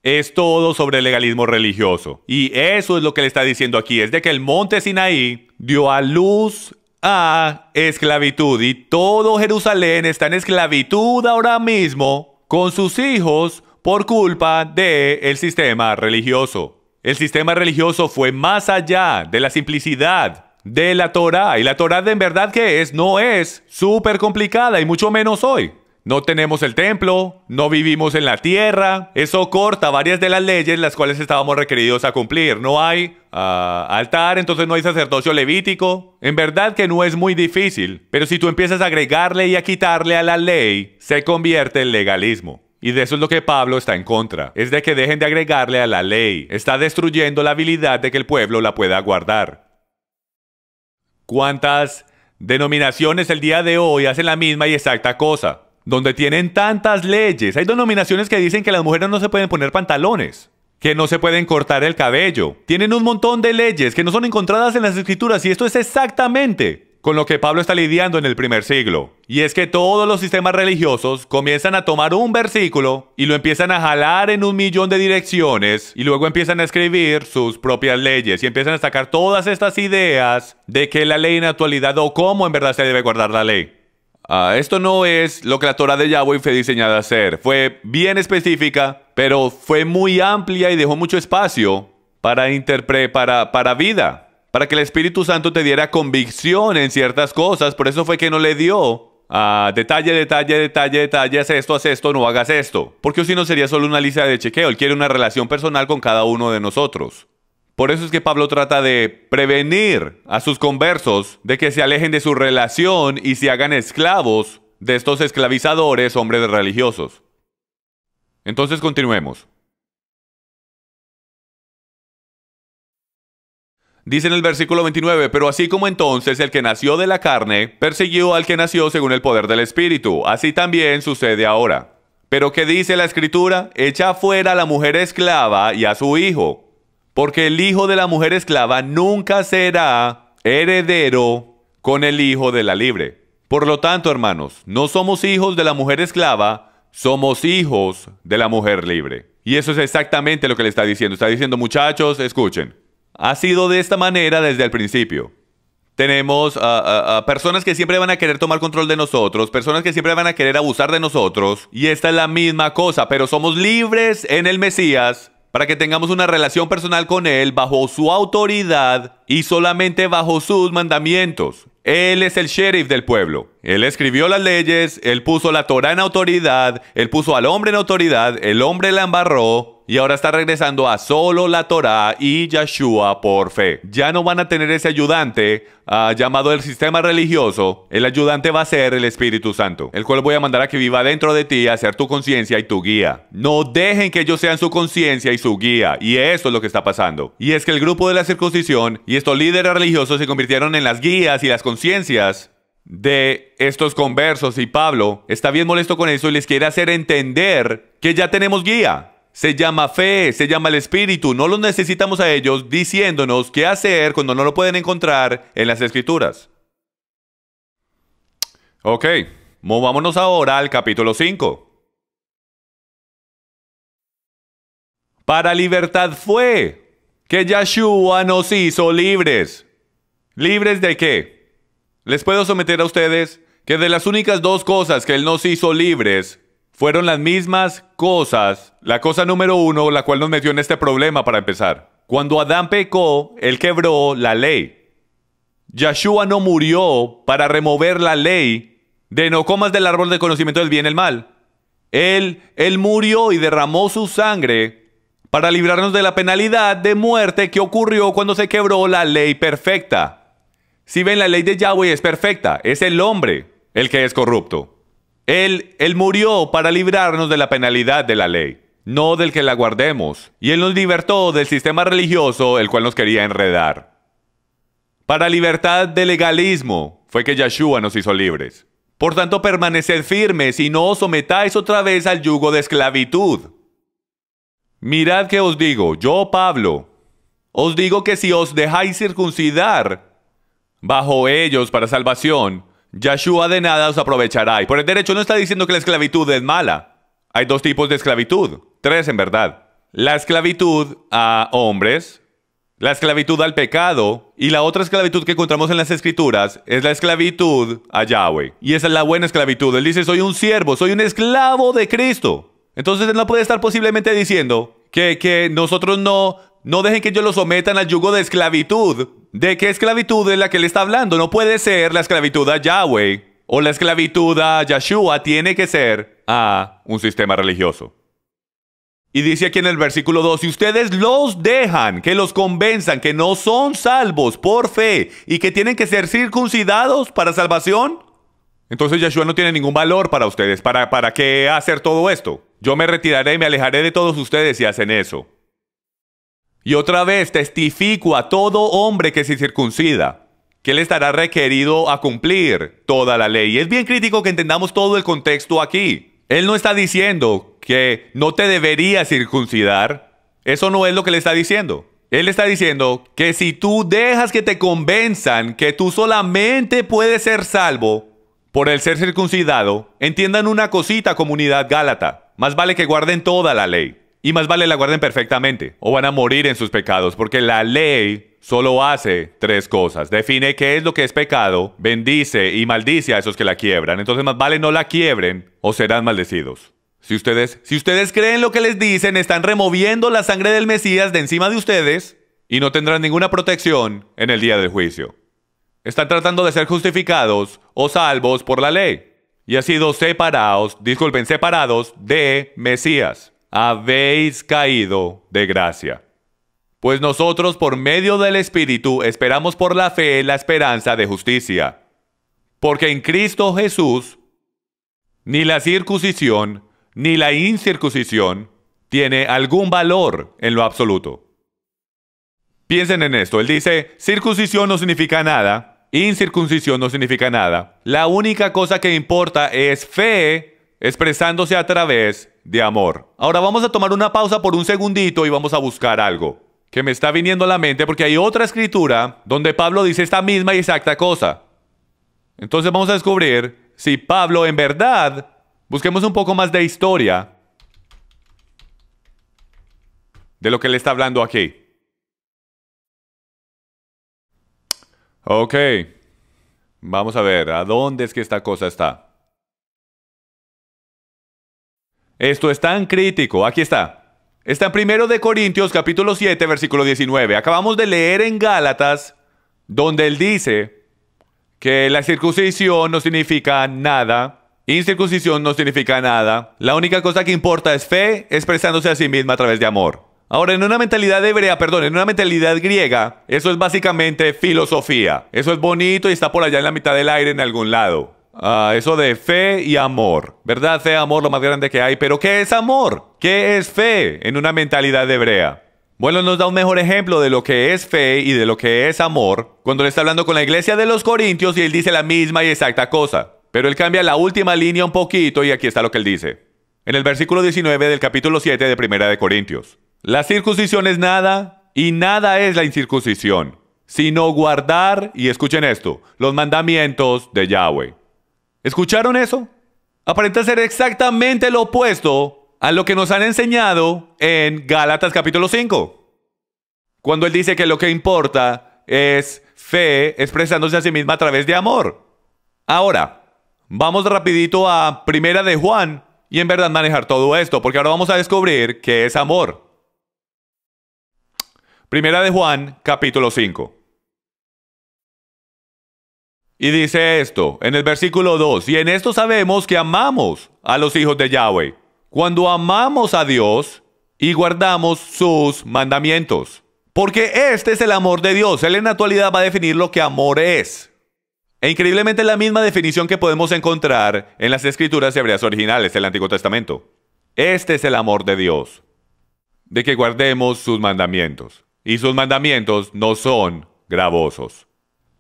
es todo sobre el legalismo religioso. Y eso es lo que le está diciendo aquí, es de que el monte Sinaí dio a luz a esclavitud y todo Jerusalén está en esclavitud ahora mismo con sus hijos por culpa del el sistema religioso. El sistema religioso fue más allá de la simplicidad de la Torá. Y la Torá en verdad que es, no es súper complicada y mucho menos hoy. No tenemos el templo, no vivimos en la tierra. Eso corta varias de las leyes las cuales estábamos requeridos a cumplir. No hay ah, altar, entonces no hay sacerdocio levítico. En verdad que no es muy difícil, pero si tú empiezas a agregarle y a quitarle a la ley, se convierte en legalismo. Y de eso es lo que Pablo está en contra, es de que dejen de agregarle a la ley, está destruyendo la habilidad de que el pueblo la pueda guardar. ¿Cuántas denominaciones el día de hoy hacen la misma y exacta cosa? donde tienen tantas leyes. Hay denominaciones que dicen que las mujeres no se pueden poner pantalones, que no se pueden cortar el cabello. Tienen un montón de leyes que no son encontradas en las escrituras y esto es exactamente con lo que Pablo está lidiando en el primer siglo. Y es que todos los sistemas religiosos comienzan a tomar un versículo y lo empiezan a jalar en un millón de direcciones y luego empiezan a escribir sus propias leyes y empiezan a sacar todas estas ideas de que la ley en actualidad o cómo en verdad se debe guardar la ley. Ah, esto no es lo que la Torah de Yahweh fue diseñada a hacer. Fue bien específica, pero fue muy amplia y dejó mucho espacio para, para, vida, para que el Espíritu Santo te diera convicción en ciertas cosas. Por eso fue que no le dio ah, detalle, detalle, detalle, detalle, haz esto, haz esto, no hagas esto. Porque si no sería solo una lista de chequeo. Él quiere una relación personal con cada uno de nosotros. Por eso es que Pablo trata de prevenir a sus conversos de que se alejen de su relación y se hagan esclavos de estos esclavizadores hombres religiosos. Entonces continuemos. Dice en el versículo 29, pero así como entonces el que nació de la carne persiguió al que nació según el poder del Espíritu, así también sucede ahora. Pero ¿qué dice la Escritura? Echa fuera a la mujer esclava y a su hijo, porque el hijo de la mujer esclava nunca será heredero con el hijo de la libre. Por lo tanto, hermanos, no somos hijos de la mujer esclava, somos hijos de la mujer libre. Y eso es exactamente lo que le está diciendo. Está diciendo, muchachos, escuchen. Ha sido de esta manera desde el principio. Tenemos personas que siempre van a querer tomar control de nosotros, personas que siempre van a querer abusar de nosotros. Y esta es la misma cosa, pero somos libres en el Mesías para que tengamos una relación personal con Él bajo su autoridad y solamente bajo sus mandamientos. Él es el sheriff del pueblo. Él escribió las leyes, él puso la Torah en autoridad, él puso al hombre en autoridad, el hombre la embarró, y ahora está regresando a solo la Torá y Yeshua por fe. Ya no van a tener ese ayudante ah, llamado el sistema religioso. El ayudante va a ser el Espíritu Santo, el cual voy a mandar a que viva dentro de ti, a ser tu conciencia y tu guía. No dejen que ellos sean su conciencia y su guía. Y eso es lo que está pasando. Y es que el grupo de la circuncisión y estos líderes religiosos se convirtieron en las guías y las conciencias de estos conversos y Pablo está bien molesto con eso y les quiere hacer entender que ya tenemos guía. Se llama fe, se llama el Espíritu. No los necesitamos a ellos diciéndonos qué hacer cuando no lo pueden encontrar en las Escrituras. Ok, movámonos ahora al capítulo 5. Para libertad fue que Yeshua nos hizo libres. ¿Libres de qué? Les puedo someter a ustedes que de las únicas dos cosas que Él nos hizo libres fueron las mismas cosas. La cosa número uno, la cual nos metió en este problema para empezar. Cuando Adán pecó, él quebró la ley. Yeshua no murió para remover la ley de no comas del árbol del conocimiento del bien y el mal. Él, él murió y derramó su sangre para librarnos de la penalidad de muerte que ocurrió cuando se quebró la ley perfecta. Si ven, la ley de Yahweh es perfecta, es el hombre el que es corrupto. Él, murió para librarnos de la penalidad de la ley, no del que la guardemos. Y Él nos libertó del sistema religioso el cual nos quería enredar. Para libertad de legalismo fue que Yeshua nos hizo libres. Por tanto, permaneced firmes y no os sometáis otra vez al yugo de esclavitud. Mirad que os digo, yo Pablo, os digo que si os dejáis circuncidar bajo ellos para salvación, Yahshua de nada os aprovechará. Y por el derecho no está diciendo que la esclavitud es mala. Hay dos tipos de esclavitud, tres en verdad. La esclavitud a hombres, la esclavitud al pecado y la otra esclavitud que encontramos en las escrituras es la esclavitud a Yahweh. Y esa es la buena esclavitud. Él dice, soy un siervo, soy un esclavo de Cristo. Entonces él no puede estar posiblemente diciendo que, que nosotros no no dejen que ellos los sometan al yugo de esclavitud. ¿De qué esclavitud es la que él está hablando? No puede ser la esclavitud a Yahweh o la esclavitud a Yahshua. Tiene que ser a un sistema religioso. Y dice aquí en el versículo 2, si ustedes los dejan, que los convenzan que no son salvos por fe y que tienen que ser circuncidados para salvación, entonces Yahshua no tiene ningún valor para ustedes. ¿Para, para qué hacer todo esto? Yo me retiraré y me alejaré de todos ustedes si hacen eso. Y otra vez testifico a todo hombre que se circuncida, que le estará requerido a cumplir toda la ley. Es bien crítico que entendamos todo el contexto aquí. Él no está diciendo que no te debería circuncidar. Eso no es lo que le está diciendo. Él está diciendo que si tú dejas que te convenzan que tú solamente puedes ser salvo por el ser circuncidado, entiendan una cosita, comunidad gálata. Más vale que guarden toda la ley. Y más vale la guarden perfectamente, o van a morir en sus pecados, porque la ley solo hace tres cosas. Define qué es lo que es pecado, bendice y maldice a esos que la quiebran. Entonces más vale no la quiebren o serán maldecidos. Si ustedes, si ustedes creen lo que les dicen, están removiendo la sangre del Mesías de encima de ustedes y no tendrán ninguna protección en el día del juicio. Están tratando de ser justificados o salvos por la ley. Y ha sido separados, disculpen, separados de Mesías habéis caído de gracia. Pues nosotros por medio del Espíritu esperamos por la fe la esperanza de justicia. Porque en Cristo Jesús, ni la circuncisión, ni la incircuncisión tiene algún valor en lo absoluto. Piensen en esto, él dice, circuncisión no significa nada, incircuncisión no significa nada, la única cosa que importa es fe expresándose a través de amor. Ahora vamos a tomar una pausa por un segundito y vamos a buscar algo que me está viniendo a la mente porque hay otra escritura donde Pablo dice esta misma y exacta cosa. Entonces vamos a descubrir si Pablo en verdad, busquemos un poco más de historia de lo que le está hablando aquí. Ok, vamos a ver, ¿a dónde es que esta cosa está? Esto es tan crítico. Aquí está. Está en 1 Corintios capítulo 7 versículo 19. Acabamos de leer en Gálatas donde él dice que la circuncisión no significa nada, incircuncisión no significa nada. La única cosa que importa es fe expresándose a sí misma a través de amor. Ahora, en una mentalidad hebrea, perdón, en una mentalidad griega, eso es básicamente filosofía. Eso es bonito y está por allá en la mitad del aire en algún lado ah, eso de fe y amor, ¿verdad? Fe, amor, lo más grande que hay. Pero ¿qué es amor? ¿Qué es fe en una mentalidad hebrea? Bueno, nos da un mejor ejemplo de lo que es fe y de lo que es amor cuando le está hablando con la iglesia de los Corintios y él dice la misma y exacta cosa. Pero él cambia la última línea un poquito y aquí está lo que él dice. En el versículo 19 del capítulo 7 de Primera de Corintios. La circuncisión es nada y nada es la incircuncisión, sino guardar, y escuchen esto, los mandamientos de Yahweh. ¿Escucharon eso? Aparenta ser exactamente lo opuesto a lo que nos han enseñado en Gálatas capítulo 5. Cuando él dice que lo que importa es fe expresándose a sí misma a través de amor. Ahora, vamos rapidito a Primera de Juan y en verdad manejar todo esto, porque ahora vamos a descubrir qué es amor. Primera de Juan, capítulo 5. Y dice esto en el versículo 2, y en esto sabemos que amamos a los hijos de Yahweh, cuando amamos a Dios y guardamos sus mandamientos. Porque este es el amor de Dios. Él en la actualidad va a definir lo que amor es. E increíblemente la misma definición que podemos encontrar en las escrituras hebreas originales del Antiguo Testamento. Este es el amor de Dios. De que guardemos sus mandamientos. Y sus mandamientos no son gravosos.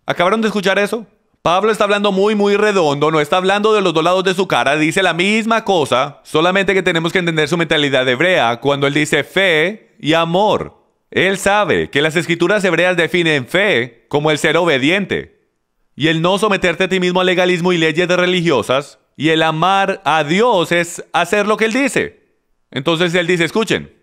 ¿Acabaron de escuchar eso? Pablo está hablando muy, muy redondo, no está hablando de los dos lados de su cara, dice la misma cosa, solamente que tenemos que entender su mentalidad hebrea cuando él dice fe y amor. Él sabe que las escrituras hebreas definen fe como el ser obediente y el no someterte a ti mismo a legalismo y leyes religiosas y el amar a Dios es hacer lo que Él dice. Entonces Él dice, escuchen,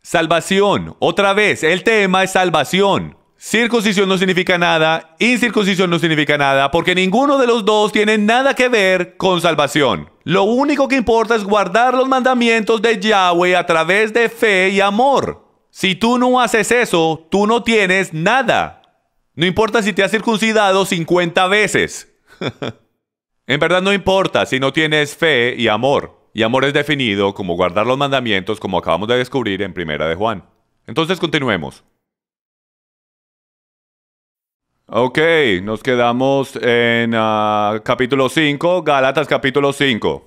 salvación, otra vez, el tema es salvación. Circuncisión no significa nada, incircuncisión no significa nada, porque ninguno de los dos tiene nada que ver con salvación. Lo único que importa es guardar los mandamientos de Yahweh a través de fe y amor. Si tú no haces eso, tú no tienes nada. No importa si te has circuncidado 50 veces. en verdad no importa si no tienes fe y amor. Y amor es definido como guardar los mandamientos como acabamos de descubrir en Primera de Juan. Entonces continuemos. Ok, nos quedamos en ah, capítulo 5, Galatas capítulo 5.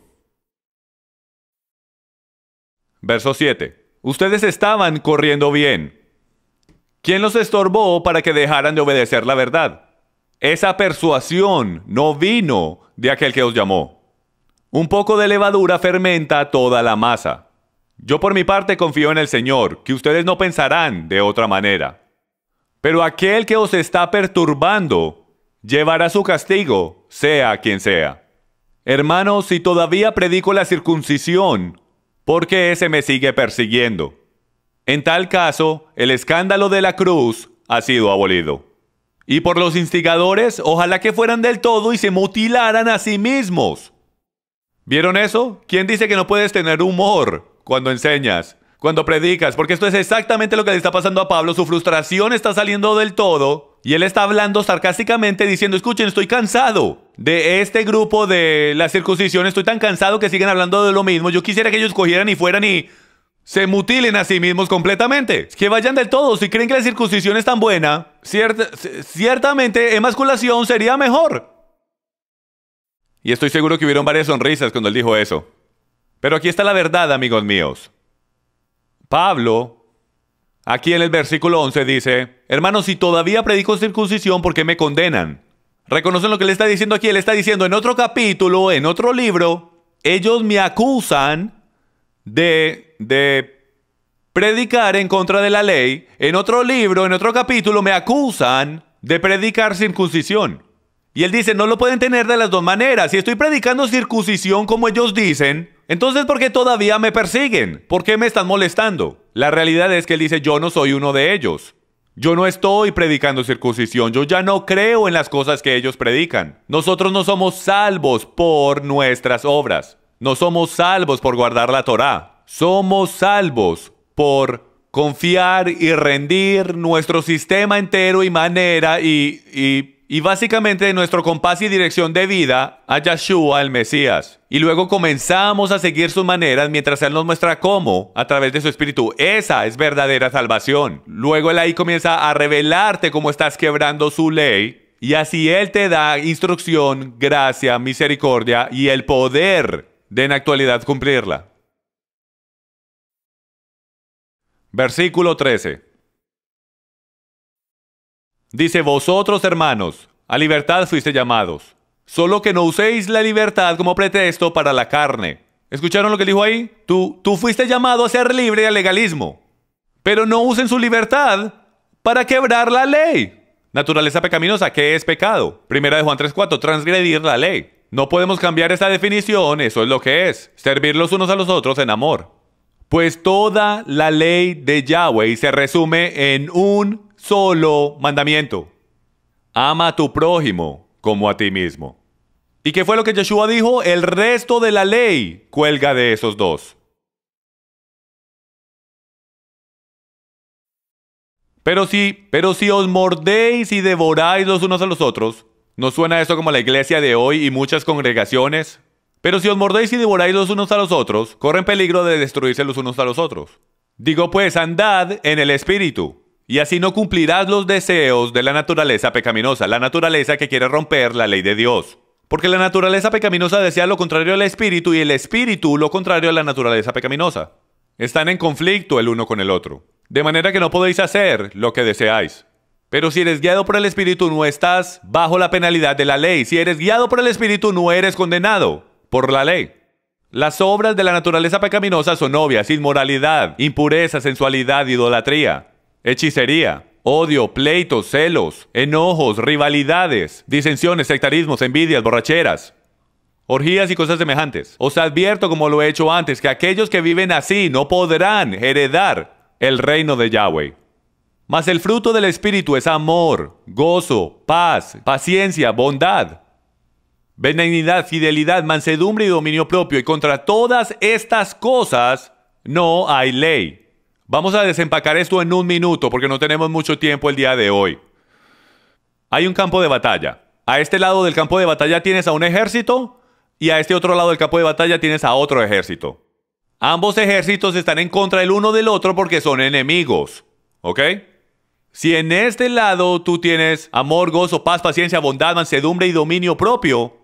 Verso 7. Ustedes estaban corriendo bien. ¿Quién los estorbó para que dejaran de obedecer la verdad? Esa persuasión no vino de aquel que os llamó. Un poco de levadura fermenta toda la masa. Yo por mi parte confío en el Señor, que ustedes no pensarán de otra manera. Pero aquel que os está perturbando llevará su castigo, sea quien sea. Hermanos, si todavía predico la circuncisión, ¿por qué ese me sigue persiguiendo? En tal caso, el escándalo de la cruz ha sido abolido. Y por los instigadores, ojalá que fueran del todo y se mutilaran a sí mismos. ¿Vieron eso? ¿Quién dice que no puedes tener humor cuando enseñas cuando predicas, porque esto es exactamente lo que le está pasando a Pablo. Su frustración está saliendo del todo y él está hablando sarcásticamente diciendo, escuchen, estoy cansado de este grupo de la circuncisión, estoy tan cansado que siguen hablando de lo mismo. Yo quisiera que ellos cogieran y fueran y se mutilen a sí mismos completamente. Que vayan del todo. Si creen que la circuncisión es tan buena, ciertamente emasculación sería mejor. Y estoy seguro que hubieron varias sonrisas cuando él dijo eso. Pero aquí está la verdad, amigos míos. Pablo, aquí en el versículo 11 dice, hermanos, si todavía predico circuncisión, ¿por qué me condenan? ¿Reconocen lo que le está diciendo aquí? Él está diciendo en otro capítulo, en otro libro, ellos me acusan de, de predicar en contra de la ley. En otro libro, en otro capítulo, me acusan de predicar circuncisión. Y él dice, no lo pueden tener de las dos maneras. Si estoy predicando circuncisión como ellos dicen, entonces, ¿por qué todavía me persiguen? ¿Por qué me están molestando? La realidad es que él dice, yo no soy uno de ellos. Yo no estoy predicando circuncisión, yo ya no creo en las cosas que ellos predican. Nosotros no somos salvos por nuestras obras, no somos salvos por guardar la Torá, somos salvos por confiar y rendir nuestro sistema entero y manera y, y y básicamente nuestro compás y dirección de vida a Yahshua, el Mesías. Y luego comenzamos a seguir sus maneras mientras Él nos muestra cómo, a través de su Espíritu. Esa es verdadera salvación. Luego Él ahí comienza a revelarte cómo estás quebrando su ley. Y así Él te da instrucción, gracia, misericordia y el poder de en actualidad cumplirla. Versículo 13. Dice, vosotros hermanos, a libertad fuiste llamados, solo que no uséis la libertad como pretexto para la carne. ¿Escucharon lo que dijo ahí? Tú, tú fuiste llamado a ser libre al legalismo, pero no usen su libertad para quebrar la ley. Naturaleza pecaminosa, ¿qué es pecado? Primera de Juan 3.4, transgredir la ley. No podemos cambiar esta definición, eso es lo que es, servir los unos a los otros en amor. Pues toda la ley de Yahweh se resume en un solo mandamiento. Ama a tu prójimo como a ti mismo. ¿Y qué fue lo que Yeshua dijo? El resto de la ley cuelga de esos dos. Pero si, pero si os mordéis y devoráis los unos a los otros, ¿no suena eso como la iglesia de hoy y muchas congregaciones? Pero si os mordéis y devoráis los unos a los otros, corren peligro de destruirse los unos a los otros. Digo pues, andad en el espíritu, y así no cumplirás los deseos de la naturaleza pecaminosa, la naturaleza que quiere romper la ley de Dios. Porque la naturaleza pecaminosa desea lo contrario al espíritu y el espíritu lo contrario a la naturaleza pecaminosa. Están en conflicto el uno con el otro. De manera que no podéis hacer lo que deseáis. Pero si eres guiado por el espíritu no estás bajo la penalidad de la ley. Si eres guiado por el espíritu no eres condenado por la ley. Las obras de la naturaleza pecaminosa son obvias, inmoralidad, impureza, sensualidad, idolatría, hechicería, odio, pleitos, celos, enojos, rivalidades, disensiones, sectarismos, envidias, borracheras, orgías y cosas semejantes. Os advierto, como lo he hecho antes, que aquellos que viven así no podrán heredar el reino de Yahweh. Mas el fruto del Espíritu es amor, gozo, paz, paciencia, bondad, benignidad, fidelidad, mansedumbre y dominio propio. Y contra todas estas cosas no hay ley. Vamos a desempacar esto en un minuto porque no tenemos mucho tiempo el día de hoy. Hay un campo de batalla. A este lado del campo de batalla tienes a un ejército y a este otro lado del campo de batalla tienes a otro ejército. Ambos ejércitos están en contra el uno del otro porque son enemigos. ¿Ok? Si en este lado tú tienes amor, gozo, paz, paciencia, bondad, mansedumbre y dominio propio,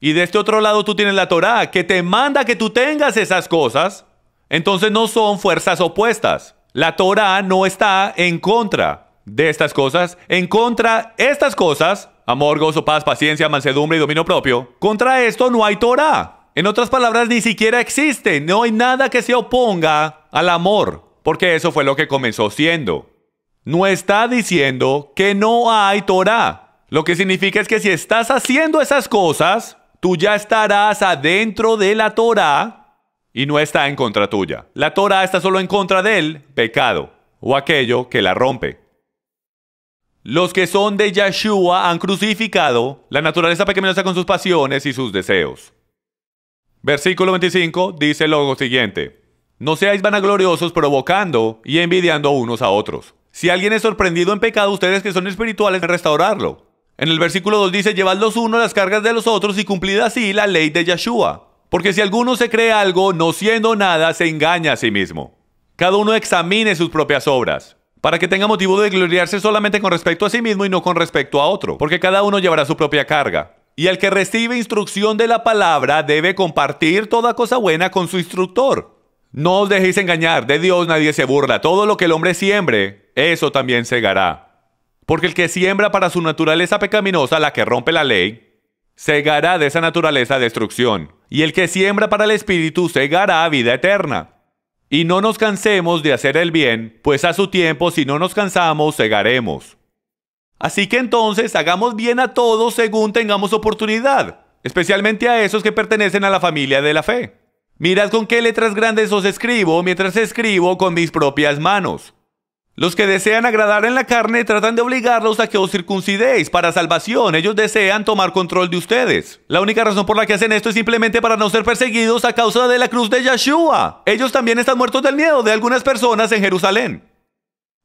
y de este otro lado tú tienes la Torá que te manda que tú tengas esas cosas, entonces no son fuerzas opuestas. La Torah no está en contra de estas cosas. En contra estas cosas, amor, gozo, paz, paciencia, mansedumbre y dominio propio. Contra esto no hay Torah. En otras palabras, ni siquiera existe. No hay nada que se oponga al amor, porque eso fue lo que comenzó siendo. No está diciendo que no hay Torah. Lo que significa es que si estás haciendo esas cosas, tú ya estarás adentro de la Torah y no está en contra tuya. La Torah está solo en contra del pecado o aquello que la rompe. Los que son de Yeshua han crucificado la naturaleza pequeñosa con sus pasiones y sus deseos. Versículo 25 dice lo siguiente: No seáis vanagloriosos provocando y envidiando unos a otros. Si alguien es sorprendido en pecado, ustedes que son espirituales, restaurarlo. En el versículo 2 dice: Llevad los unos las cargas de los otros y cumplid así la ley de Yeshua. Porque si alguno se cree algo, no siendo nada, se engaña a sí mismo. Cada uno examine sus propias obras, para que tenga motivo de gloriarse solamente con respecto a sí mismo y no con respecto a otro, porque cada uno llevará su propia carga. Y el que recibe instrucción de la palabra debe compartir toda cosa buena con su instructor. No os dejéis engañar, de Dios nadie se burla. Todo lo que el hombre siembre, eso también segará. Porque el que siembra para su naturaleza pecaminosa, la que rompe la ley, segará de esa naturaleza destrucción y el que siembra para el Espíritu segará vida eterna. Y no nos cansemos de hacer el bien, pues a su tiempo si no nos cansamos, segaremos. Así que entonces hagamos bien a todos según tengamos oportunidad, especialmente a esos que pertenecen a la familia de la fe. Mirad con qué letras grandes os escribo mientras escribo con mis propias manos. Los que desean agradar en la carne tratan de obligarlos a que os circuncidéis para salvación. Ellos desean tomar control de ustedes. La única razón por la que hacen esto es simplemente para no ser perseguidos a causa de la cruz de Yeshua. Ellos también están muertos del miedo de algunas personas en Jerusalén.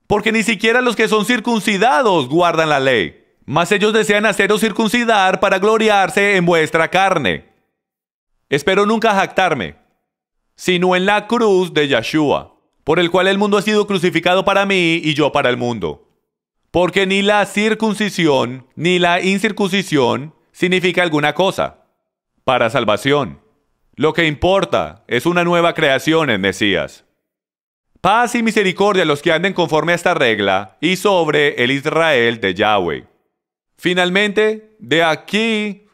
Porque ni siquiera los que son circuncidados guardan la ley. Mas ellos desean haceros circuncidar para gloriarse en vuestra carne. Espero nunca jactarme, sino en la cruz de Yeshua por el cual el mundo ha sido crucificado para mí y yo para el mundo. Porque ni la circuncisión ni la incircuncisión significa alguna cosa para salvación. Lo que importa es una nueva creación en Mesías. Paz y misericordia a los que anden conforme a esta regla y sobre el Israel de Yahweh. Finalmente, de aquí,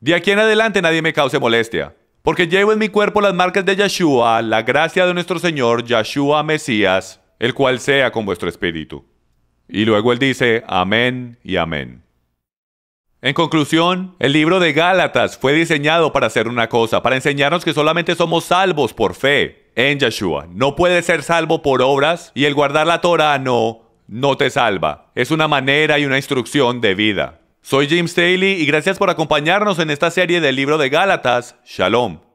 de aquí en adelante nadie me cause molestia. Porque llevo en mi cuerpo las marcas de Yeshua, la gracia de nuestro Señor Yeshua Mesías, el cual sea con vuestro espíritu. Y luego él dice, amén y amén. En conclusión, el libro de Gálatas fue diseñado para hacer una cosa, para enseñarnos que solamente somos salvos por fe en Yeshua. No puedes ser salvo por obras y el guardar la Torah no, no te salva. Es una manera y una instrucción de vida. Soy James Daly y gracias por acompañarnos en esta serie del libro de Gálatas. Shalom.